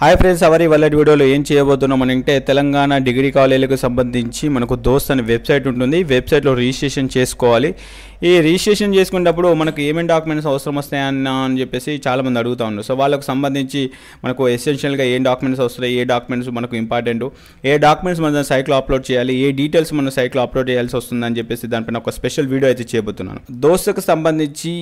hi friends ఎవరి వాళ్ళ వీడియోలో ఏం చేయబోతున్నాం అంటే తెలంగాణ డిగ్రీ కాలేజీలకు సంబంధించి మనకు దోస్త్ అనే వెబ్సైట్ ఉంటుంది వెబ్సైట్లో రిజిస్ట్రేషన్ చేసుకోవాలి ఈ రిజిస్ట్రేషన్ చేసుకునేటప్పుడు మనకు ఏమేమి డాక్యుమెంట్స్ అవసరం వస్తాయన్న అని చెప్పేసి చాలామంది అడుగుతూ ఉన్నారు సో వాళ్ళకు సంబంధించి మనకు ఎసెన్షియల్గా ఏం డాక్యుమెంట్స్ వస్తాయి ఏ డాక్యుమెంట్స్ మనకు ఇంపార్టెంట్ ఏ డాక్యుమెంట్స్ మన సైట్లో అప్లోడ్ చేయాలి ఏ డీటెయిల్స్ మన సైట్లో అప్లోడ్ చేయాల్సి వస్తుందని చెప్పేసి దానిపైన ఒక స్పెషల్ వీడియో అయితే చేయబోతున్నాను దోస్తుకు సంబంధించి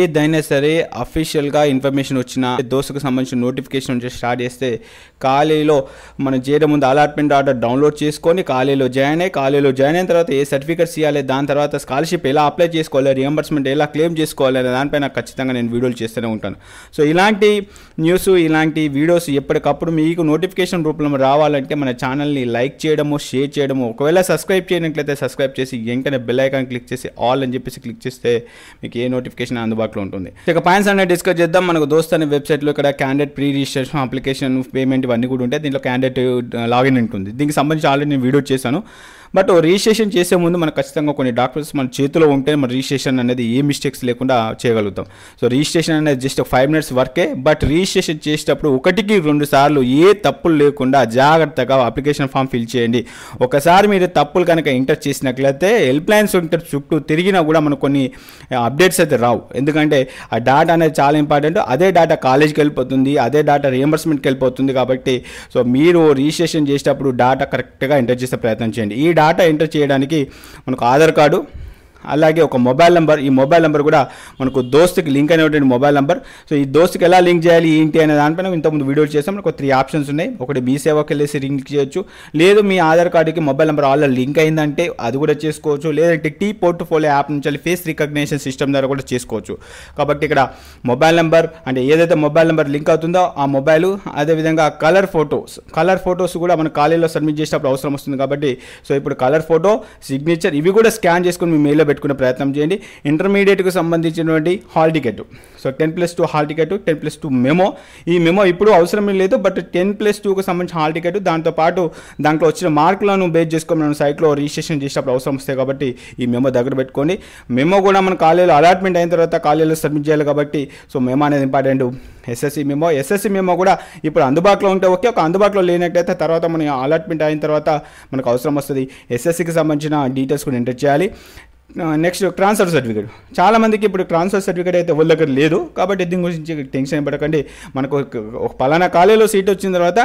ఏదైనా సరే అఫీషియల్గా ఇన్ఫర్మేషన్ వచ్చినా దోస్తుకు సంబంధించిన నోటిఫికేషన్ నుంచి స్టార్ట్ చేస్తే చేస్తే ఖాళీలో మనం చేయడం ముందు అలాట్మెంట్ ఆర్డర్ డౌన్లోడ్ చేసుకొని ఖాళీలో జాయిన్ అయ్యి ఖాళీలో జాయిన్ అయిన తర్వాత ఏ సర్టిఫికేట్స్ ఇవ్వాలి దాని తర్వాత స్కాలర్షిప్ ఎలా అప్లై చేసుకోవాలి రియంబర్స్మెంట్ ఎలా క్లెయిమ్ చేసుకోవాలి అనే దానిపైన ఖచ్చితంగా నేను వీడియోలు చేస్తూనే ఉంటాను సో ఇలాంటి న్యూస్ ఇలాంటి వీడియోస్ ఎప్పటికప్పుడు మీకు నోటిఫికేషన్ రూపంలో రావాలంటే మన ఛానల్ని లైక్ చేయడము షేర్ చేయడము ఒకవేళ సబ్స్క్రైబ్ చేయనట్లయితే సబ్స్క్రైబ్ చేసి వెంటనే బెల్ ఐకాన్ క్లిక్ చేసి ఆల్ అని చెప్పేసి క్లిక్ చేస్తే మీకు ఏ నోటిఫికేషన్ అందుబాటులో ఉంటుంది ఇక పాయింట్స్ అనేది డిస్కస్ చేద్దాం మనకు దోస్త్ అనే వెబ్సైట్లో ఇక్కడ candidate pre registration application payment ఇవన్నీ కూడా ఉంటాయి దీంట్లో క్యాండిడేట్ లాగిన్ uh, ఉంటుంది దీనికి సంబంధించి ఆల్రెడీ నేను వీడియో చేశాను బట్ రిజిస్ట్రేషన్ చేసే ముందు మనకు ఖచ్చితంగా కొన్ని డాక్యుమెంట్స్ మన చేతిలో ఉంటే మన రిజిస్ట్రేషన్ అనేది ఏ మిస్టేక్స్ లేకుండా చేయగలుగుతాం సో రిజిస్ట్రేషన్ అనేది జస్ట్ ఫైవ్ మినిట్స్ వర్కే బట్ రిజిస్ట్రేషన్ చేసేటప్పుడు ఒకటికి రెండు సార్లు ఏ తప్పులు లేకుండా జాగ్రత్తగా అప్లికేషన్ ఫామ్ ఫిల్ చేయండి ఒకసారి మీరు తప్పులు కనుక ఎంటర్ చేసినట్లయితే హెల్ప్ లైన్స్ సెంటర్ చుట్టూ తిరిగినా కూడా మనకు కొన్ని అప్డేట్స్ అయితే రావు ఎందుకంటే ఆ డాటా అనేది చాలా ఇంపార్టెంట్ అదే డాటా కాలేజ్కి వెళ్ళిపోతుంది అదే డాటా రియంబర్స్మెంట్కి వెళ్ళిపోతుంది కాబట్టి సో మీరు రిజిస్ట్రేషన్ చేసేటప్పుడు డాటా కరెక్ట్గా ఎంటర్ చేసే ప్రయత్నం చేయండి ఈ డాటా డేటా ఎంటర్ చేయడానికి మనకు ఆధార్ కార్డు అలాగే ఒక మొబైల్ నెంబర్ ఈ మొబైల్ నెంబర్ కూడా మనకు దోస్తుకి లింక్ అనేటువంటి మొబైల్ నెంబర్ సో ఈ దోస్తుకి ఎలా లింక్ చేయాలి ఏంటి అనే దానిపైన ఇంతకుముందు వీడియో చేసాం మనకు త్రీ ఆప్షన్స్ ఉన్నాయి ఒకటి మీ సేవకి వెళ్ళేసి లింక్ చేయొచ్చు లేదు మీ ఆధార్ కార్డుకి మొబైల్ నెంబర్ ఆల్రెడీ లింక్ అయిందంటే అది కూడా చేసుకోవచ్చు లేదంటే టీ పోర్ట్ఫోలియో యాప్ నుంచి ఫేస్ రికగ్నేషన్ సిస్టమ్ ద్వారా కూడా చేసుకోవచ్చు కాబట్టి ఇక్కడ మొబైల్ నెంబర్ అంటే ఏదైతే మొబైల్ నెంబర్ లింక్ అవుతుందో ఆ మొబైల్ అదేవిధంగా కలర్ ఫొటోస్ కలర్ ఫొటోస్ కూడా మన కాలేజీలో సబ్మిట్ చేసేటప్పుడు అవసరం వస్తుంది కాబట్టి సో ఇప్పుడు కలర్ ఫోటో సిగ్నేచర్ ఇవి కూడా స్కాన్ చేసుకుని మీ మెయిల్లో పెట్టుకునే ప్రయత్నం చేయండి ఇంటర్మీడియట్కు సంబంధించినటువంటి hall ticket so ten plus two hall ticket ten plus two memo ఈ మెమో ఇప్పుడు అవసరం లేదు బట్ టెన్ ప్లస్ టూకు సంబంధించిన హాల్ టికెట్ దాంతోపాటు దాంట్లో వచ్చిన మార్కులను బేస్ చేసుకొని మనం సైట్లో రిజిస్ట్రేషన్ చేసేటప్పుడు అవసరం వస్తాయి కాబట్టి ఈ మెమో దగ్గర పెట్టుకోండి మెమో కూడా మన కాలేజీలో అలాట్మెంట్ అయిన తర్వాత కాలేజీలో సబ్మిట్ చేయాలి కాబట్టి సో మెమో అనేది important SSC memo SSC memo కూడా ఇప్పుడు అందుబాటులో ఉంటే ఓకే ఒక అందుబాటులో లేనట్టయితే తర్వాత మనం అలాట్మెంట్ అయిన తర్వాత మనకు అవసరం వస్తుంది ఎస్ఎస్సికి సంబంధించిన డీటెయిల్స్ కూడా ఎంటర్ చేయాలి నెక్స్ట్ ట్రాన్స్ఫర్ సర్టిఫికేట్ చాలామందికి ఇప్పుడు ట్రాన్స్ఫర్ సర్టిఫికేట్ అయితే వాళ్ళ దగ్గర లేదు కాబట్టి దీని గురించి టెన్షన్ పడకండి మనకు ఒక పలానా కాలేజీలో సీట్ వచ్చిన తర్వాత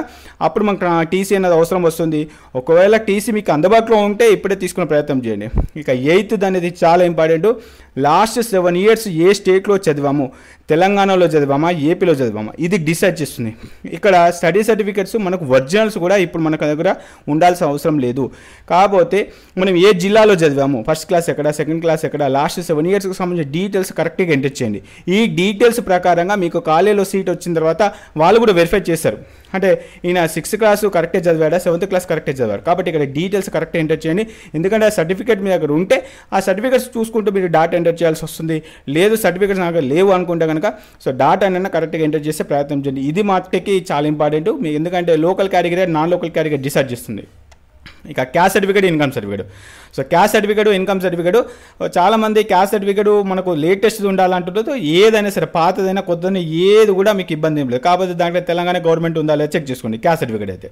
అప్పుడు మనకు టీసీ అనేది అవసరం వస్తుంది ఒకవేళ టీసీ మీకు అందుబాటులో ఉంటే ఇప్పుడే తీసుకునే ప్రయత్నం చేయండి ఇక ఎయిత్ అనేది చాలా ఇంపార్టెంట్ లాస్ట్ సెవెన్ ఇయర్స్ ఏ స్టేట్లో చదివాము తెలంగాణలో చదివామా ఏపీలో చదివామా ఇది డిసైడ్ చేస్తుంది ఇక్కడ స్టడీ సర్టిఫికేట్స్ మనకు ఒరిజినల్స్ కూడా ఇప్పుడు మన దగ్గర ఉండాల్సిన అవసరం లేదు కాకపోతే మనం ఏ జిల్లాలో చదివాము ఫస్ట్ క్లాస్ ఎక్కడ సెకండ్ క్లాస్ ఎక్కడ లాస్ట్ సెవెన్ ఇయర్స్కి సంబంధించిన డీటెయిల్స్ కరెక్ట్గా ఎంటర్ చేయండి ఈ డీటెయిల్స్ ప్రకారంగా మీకు కాలేజీలో సీట్ వచ్చిన తర్వాత వాళ్ళు కూడా వెరిఫై చేశారు అంటే ఈయన సిక్స్త్ క్లాస్ కరెక్టే చదివాడా సెవెంత్ క్లాస్ కరెక్టే చదివారు కాబట్టి ఇక్కడ డీటెయిల్స్ కరెక్ట్ ఎంటర్ చేయండి ఎందుకంటే ఆ సర్టిఫికేట్ మీ దగ్గర ఉంటే ఆ సర్టిఫికేట్స్ చూసుకుంటూ మీరు డాటా ఎంటర్ చేయాల్సి వస్తుంది లేదు సర్టిఫికేట్స్ నాకు లేవు అనుకుంటే కనుక సో డాటా అన్న కరెక్ట్గా ఎంటర్ చేసే ప్రయత్నం చేయండి ఇది మాటకి చాలా ఇంపార్టెంట్ మీకు ఎందుకంటే local category non local category decide చేస్తుంది ఇక caste certificate income certificate so cash certificate income certificate చాలామంది క్యాష్ సర్టిఫికేట్ మనకు లేటెస్ట్ ఉండాలంటుండదు ఏదైనా సరే పాతదైనా కొత్తదైనా ఏది కూడా మీకు ఇబ్బంది ఏం లేదు కాకపోతే దాంట్లో తెలంగాణ గవర్నమెంట్ ఉందా లేదా చెక్ చేసుకోండి క్యాష్ సర్టిఫికేట్ అయితే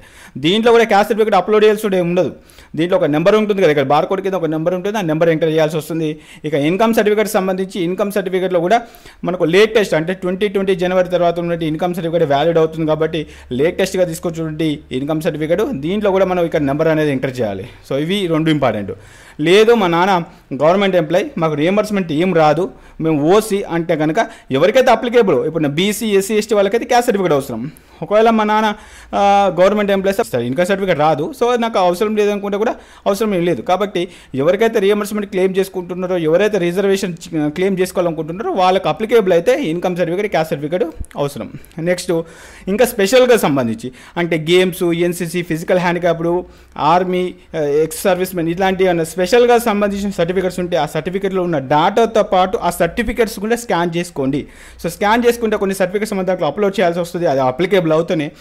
దీంట్లో కూడా క్యాష్ సర్టిఫికేట్ అప్లోడ్ చేయాల్సి ఉండదు దీంట్లో ఒక నెంబర్ ఉంటుంది కదా ఇక్కడ బార్కోడ్ కింద ఒక నెంబర్ ఉంటుంది ఆ నెంబర్ ఎంటర్ చేయాల్సి వస్తుంది ఇక ఇన్కమ్ సర్టిఫికేట్ సంబంధించి ఇన్కమ్ సర్టిఫికేట్లో కూడా మనకు లేటెస్ట్ అంటే ట్వంటీ ట్వంటీ జనవరి తర్వాత ఉన్నటువంటి ఇన్కమ్ సర్టిఫికేట్ వ్యాలిడ్ అవుతుంది కాబట్టి లేటెస్ట్గా తీసుకొచ్చినటువంటి ఇన్కమ్ సర్టిఫికేట్ దీంట్లో కూడా మనం ఇక్కడ నెంబర్ అనేది ఎంటర్ చేయాలి సో ఇవి రెండు ఇంపార్టెంట్ లేదు మా నాన్న గవర్నమెంట్ ఎంప్లాయ్ మాకు రియంబర్స్మెంట్ ఏం రాదు మేము ఓసీ అంటే కనుక ఎవరికైతే అప్లికేబుల్ ఇప్పుడు బీసీ ఎస్సీ ఎస్టీ వాళ్ళకైతే క్యాస్ట్ సర్టిఫికేట్ అవసరం ఒకవేళ మా నాన్న గవర్నమెంట్ ఎంప్లాయీస్ ఇస్తారు ఇన్కమ్ సర్టిఫికేట్ రాదు సో నాకు అవసరం లేదనుకుంటే కూడా అవసరం ఏం లేదు కాబట్టి ఎవరికైతే రియంబర్స్మెంట్ క్లెయిమ్ చేసుకుంటున్నారో ఎవరైతే రిజర్వేషన్ క్లెయిమ్ చేసుకోవాలనుకుంటున్నారో వాళ్ళకి అప్లికేబుల్ అయితే ఇన్కమ్ సర్టిఫికేట్ క్యాస్ట్ సర్టిఫికేట్ అవసరం నెక్స్ట్ ఇంకా స్పెషల్గా సంబంధించి అంటే games NCC physical handicapped army ex service men ఇట్లాంటి స్పెషల్గా సంబంధించిన సర్టిఫికేట్స్ ఉంటే ఆ సర్టిఫికేట్లో ఉన్న డాటాతో పాటు ఆ సర్టిఫికేట్స్ కూడా స్కాన్ చేసుకోండి సో స్కాన్ చేసుకుంటే కొన్ని సర్టిఫికేట్స్ మన దాంట్లో అప్లోడ్ చేయాల్సి వస్తుంది అది అప్లికేబుల్ అవైలబుల్ అవుతున్నాయి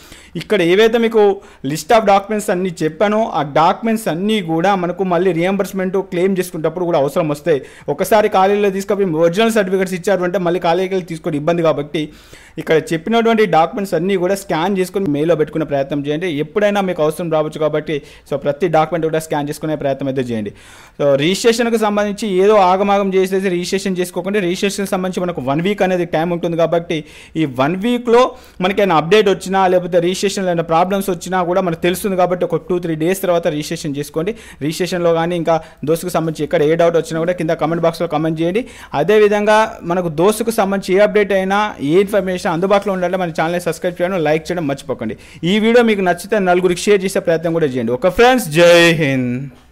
ఇక్కడ ఏవైతే మీకు లిస్ట్ ఆఫ్ డాక్యుమెంట్స్ అన్నీ చెప్పానో ఆ డాక్యుమెంట్స్ అన్నీ కూడా మనకు మళ్ళీ రియంబర్స్మెంట్ క్లెయిమ్ చేసుకునేటప్పుడు కూడా అవసరం వస్తాయి ఒకసారి కాలేజీలో తీసుకొని ఒరిజినల్ సర్టిఫికేట్స్ ఇచ్చారు అంటే మళ్ళీ కాలేజీకి తీసుకొని ఇబ్బంది కాబట్టి ఇక్కడ చెప్పినటువంటి డాక్యుమెంట్స్ అన్నీ కూడా స్కాన్ చేసుకుని మెయిల్లో పెట్టుకునే ప్రయత్నం చేయండి ఎప్పుడైనా మీకు అవసరం రావచ్చు కాబట్టి సో ప్రతి డాక్యుమెంట్ కూడా స్కాన్ చేసుకునే ప్రయత్నం అయితే చేయండి సో రిజిస్ట్రేషన్కు సంబంధించి ఏదో ఆగమాగం చేసేసి రిజిస్ట్రేషన్ చేసుకోకుండా రిజిస్ట్రేషన్ సంబంధించి మనకు వన్ వీక్ అనేది టైం ఉంటుంది కాబట్టి ఈ వన్ వీక్లో మనకైనా అప్డేట్ వచ్చినా లేకపోతే రిజిస్ట్రేషన్లో ఏమైనా ప్రాబ్లమ్స్ వచ్చినా కూడా మనకు తెలుస్తుంది కాబట్టి ఒక టూ త్రీ డేస్ తర్వాత రిజిస్ట్రేషన్ చేసుకోండి రిజిస్ట్రేషన్లో కానీ ఇంకా దోస్తుకు సంబంధించి ఎక్కడ ఏ డౌట్ వచ్చినా కూడా కింద కమెంట్ బాక్స్లో కమెంట్ చేయండి అదేవిధంగా మనకు దోస్తుకు సంబంధించి ఏ అప్డేట్ అయినా ఏ ఇన్ఫర్మేషన్ ఇన్ఫర్మేషన్ అందుబాటులో ఉండాలంటే మన ఛానల్ సబ్స్క్రైబ్ చేయడం లైక్ చేయడం మర్చిపోకండి ఈ వీడియో మీకు నచ్చితే నలుగురికి షేర్ చేసే ప్రయత్నం కూడా చేయండి ఒక ఫ్రెండ్స్ జై హింద్